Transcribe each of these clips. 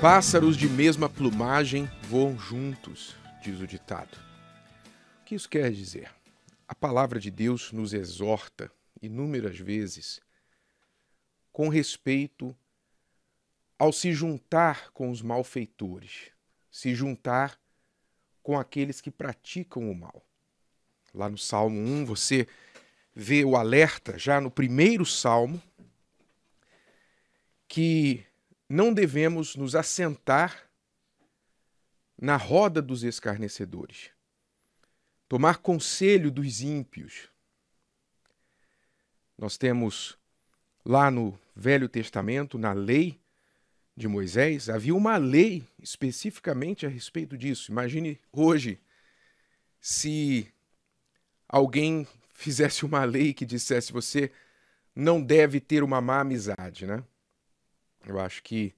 Pássaros de mesma plumagem voam juntos, diz o ditado. O que isso quer dizer? A palavra de Deus nos exorta inúmeras vezes com respeito ao se juntar com os malfeitores, se juntar com aqueles que praticam o mal. Lá no Salmo 1, você vê o alerta já no primeiro salmo que não devemos nos assentar na roda dos escarnecedores, tomar conselho dos ímpios. Nós temos lá no Velho Testamento, na lei de Moisés, havia uma lei especificamente a respeito disso. Imagine hoje se alguém fizesse uma lei que dissesse você não deve ter uma má amizade, né? Eu acho que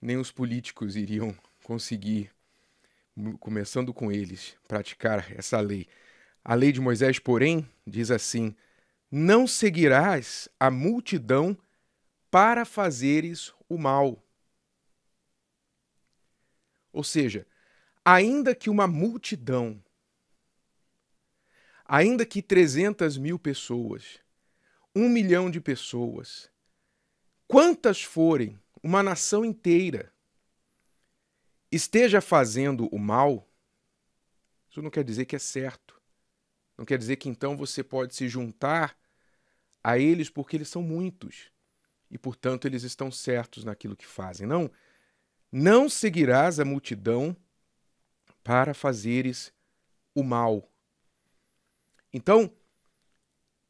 nem os políticos iriam conseguir, começando com eles, praticar essa lei. A lei de Moisés, porém, diz assim: Não seguirás a multidão para fazeres o mal. Ou seja, ainda que uma multidão, ainda que 300 mil pessoas, um milhão de pessoas, quantas forem, uma nação inteira esteja fazendo o mal, isso não quer dizer que é certo. Não quer dizer que então você pode se juntar a eles porque eles são muitos e, portanto, eles estão certos naquilo que fazem. Não, não seguirás a multidão para fazeres o mal. Então,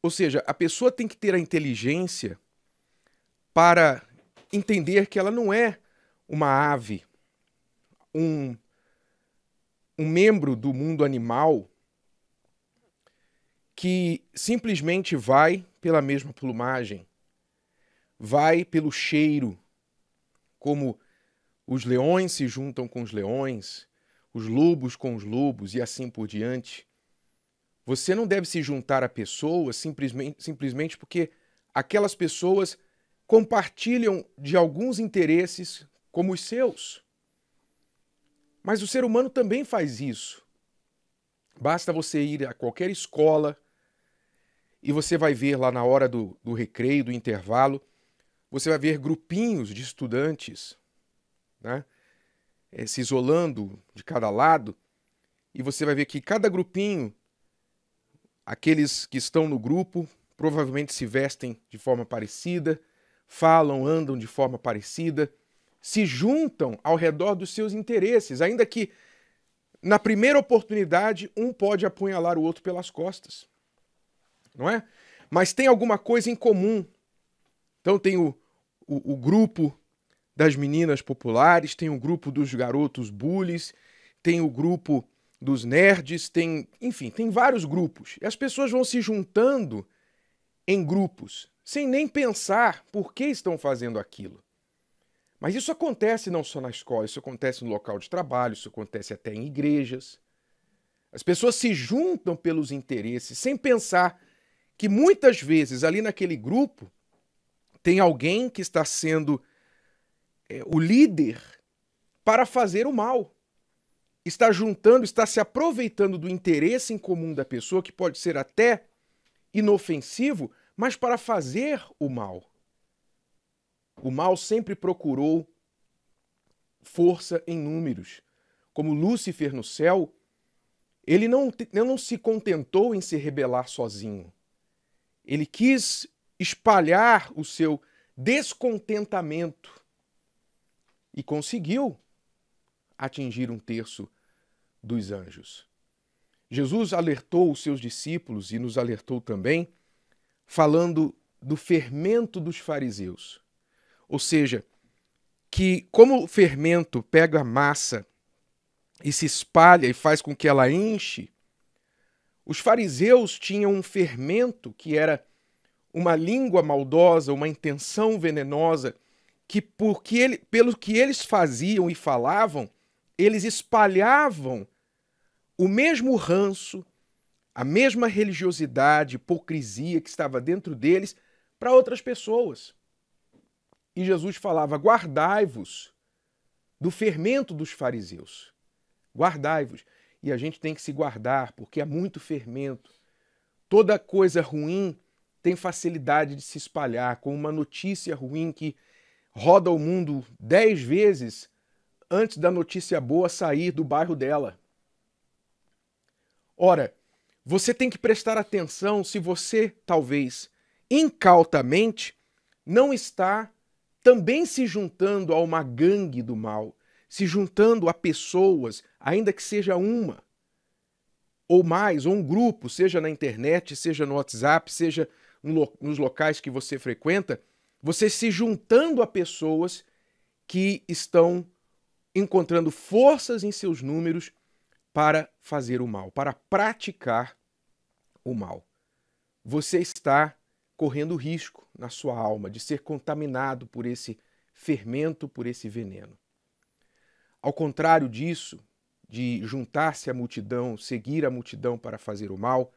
ou seja, a pessoa tem que ter a inteligência para entender que ela não é uma ave, um, um membro do mundo animal que simplesmente vai pela mesma plumagem, vai pelo cheiro, como os leões se juntam com os leões, os lobos com os lobos e assim por diante. Você não deve se juntar a pessoas simplesmente, simplesmente porque aquelas pessoas compartilham de alguns interesses como os seus. Mas o ser humano também faz isso. Basta você ir a qualquer escola e você vai ver lá na hora do, do recreio, do intervalo, você vai ver grupinhos de estudantes né, eh, se isolando de cada lado e você vai ver que cada grupinho, aqueles que estão no grupo, provavelmente se vestem de forma parecida, falam, andam de forma parecida, se juntam ao redor dos seus interesses, ainda que na primeira oportunidade um pode apunhalar o outro pelas costas. Não é? Mas tem alguma coisa em comum. Então tem o, o, o grupo das meninas populares, tem o grupo dos garotos bullies, tem o grupo dos nerds, tem, enfim, tem vários grupos. E as pessoas vão se juntando em grupos sem nem pensar por que estão fazendo aquilo. Mas isso acontece não só na escola, isso acontece no local de trabalho, isso acontece até em igrejas. As pessoas se juntam pelos interesses, sem pensar que muitas vezes ali naquele grupo tem alguém que está sendo é, o líder para fazer o mal. Está juntando, está se aproveitando do interesse em comum da pessoa, que pode ser até inofensivo, mas para fazer o mal. O mal sempre procurou força em números. Como Lúcifer no céu, ele não, ele não se contentou em se rebelar sozinho. Ele quis espalhar o seu descontentamento e conseguiu atingir um terço dos anjos. Jesus alertou os seus discípulos e nos alertou também falando do fermento dos fariseus. Ou seja, que como o fermento pega a massa e se espalha e faz com que ela enche, os fariseus tinham um fermento que era uma língua maldosa, uma intenção venenosa, que porque ele, pelo que eles faziam e falavam, eles espalhavam o mesmo ranço, a mesma religiosidade, hipocrisia que estava dentro deles para outras pessoas. E Jesus falava: guardai-vos do fermento dos fariseus. Guardai-vos. E a gente tem que se guardar, porque há é muito fermento. Toda coisa ruim tem facilidade de se espalhar, com uma notícia ruim que roda o mundo dez vezes antes da notícia boa sair do bairro dela. Ora, você tem que prestar atenção se você, talvez incautamente, não está também se juntando a uma gangue do mal, se juntando a pessoas, ainda que seja uma ou mais, ou um grupo, seja na internet, seja no WhatsApp, seja nos locais que você frequenta, você se juntando a pessoas que estão encontrando forças em seus números para fazer o mal, para praticar o mal. Você está correndo risco na sua alma de ser contaminado por esse fermento, por esse veneno. Ao contrário disso, de juntar-se à multidão, seguir a multidão para fazer o mal,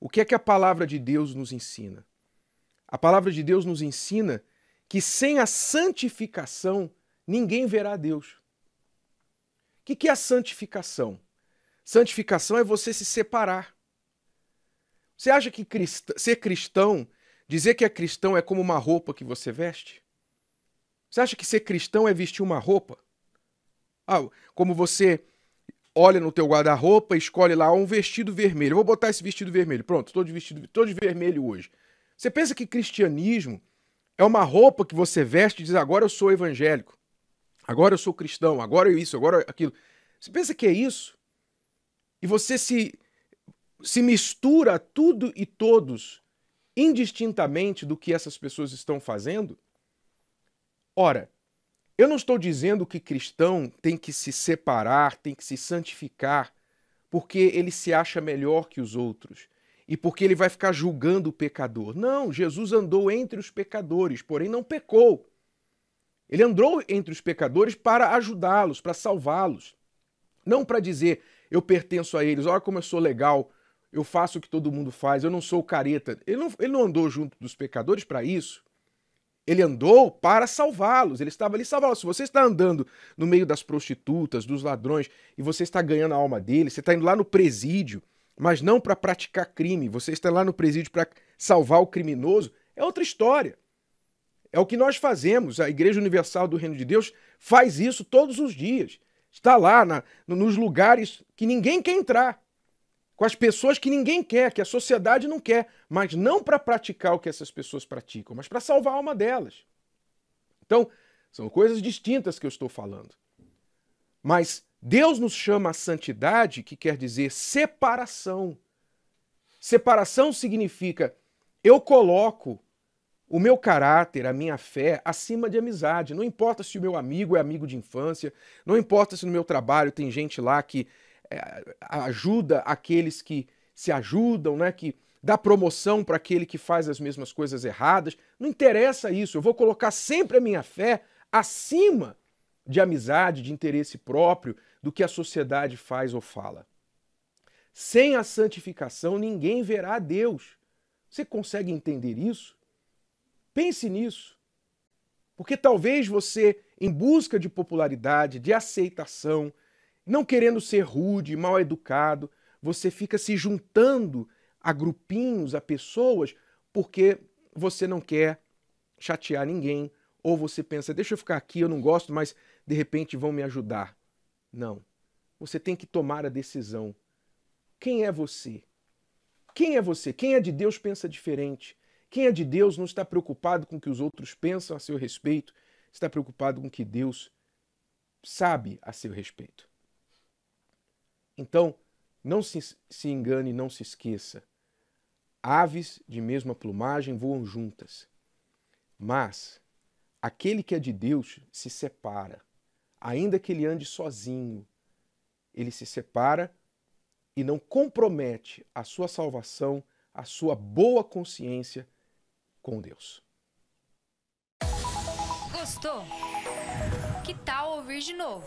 o que é que a palavra de Deus nos ensina? A palavra de Deus nos ensina que sem a santificação ninguém verá Deus. O que é a santificação? Santificação é você se separar, você acha que crist... ser cristão, dizer que é cristão é como uma roupa que você veste? Você acha que ser cristão é vestir uma roupa? Ah, como você olha no teu guarda-roupa, escolhe lá um vestido vermelho. vou botar esse vestido vermelho. Pronto, estou de vestido, tô de vermelho hoje. Você pensa que cristianismo é uma roupa que você veste e diz agora eu sou evangélico, agora eu sou cristão, agora eu isso, agora aquilo. Você pensa que é isso? E você se se mistura tudo e todos, indistintamente do que essas pessoas estão fazendo? Ora, eu não estou dizendo que cristão tem que se separar, tem que se santificar, porque ele se acha melhor que os outros e porque ele vai ficar julgando o pecador. Não, Jesus andou entre os pecadores, porém não pecou. Ele andou entre os pecadores para ajudá-los, para salvá-los. Não para dizer, eu pertenço a eles, olha como eu sou legal, eu faço o que todo mundo faz, eu não sou careta. Ele não, ele não andou junto dos pecadores para isso. Ele andou para salvá-los, ele estava ali salvá-los. Se você está andando no meio das prostitutas, dos ladrões, e você está ganhando a alma deles, você está indo lá no presídio, mas não para praticar crime, você está lá no presídio para salvar o criminoso, é outra história. É o que nós fazemos, a Igreja Universal do Reino de Deus faz isso todos os dias. Está lá na, nos lugares que ninguém quer entrar com as pessoas que ninguém quer, que a sociedade não quer, mas não para praticar o que essas pessoas praticam, mas para salvar a alma delas. Então, são coisas distintas que eu estou falando. Mas Deus nos chama a santidade, que quer dizer separação. Separação significa eu coloco o meu caráter, a minha fé acima de amizade. Não importa se o meu amigo é amigo de infância, não importa se no meu trabalho tem gente lá que é, ajuda aqueles que se ajudam, né? que dá promoção para aquele que faz as mesmas coisas erradas. Não interessa isso. Eu vou colocar sempre a minha fé acima de amizade, de interesse próprio, do que a sociedade faz ou fala. Sem a santificação, ninguém verá a Deus. Você consegue entender isso? Pense nisso. Porque talvez você, em busca de popularidade, de aceitação, não querendo ser rude, mal educado, você fica se juntando a grupinhos, a pessoas, porque você não quer chatear ninguém, ou você pensa, deixa eu ficar aqui, eu não gosto, mas de repente vão me ajudar. Não. Você tem que tomar a decisão. Quem é você? Quem é você? Quem é de Deus pensa diferente. Quem é de Deus não está preocupado com o que os outros pensam a seu respeito, está preocupado com o que Deus sabe a seu respeito. Então, não se, se engane, não se esqueça. Aves de mesma plumagem voam juntas. Mas aquele que é de Deus se separa. Ainda que ele ande sozinho, ele se separa e não compromete a sua salvação, a sua boa consciência com Deus. Gostou? Que tal ouvir de novo?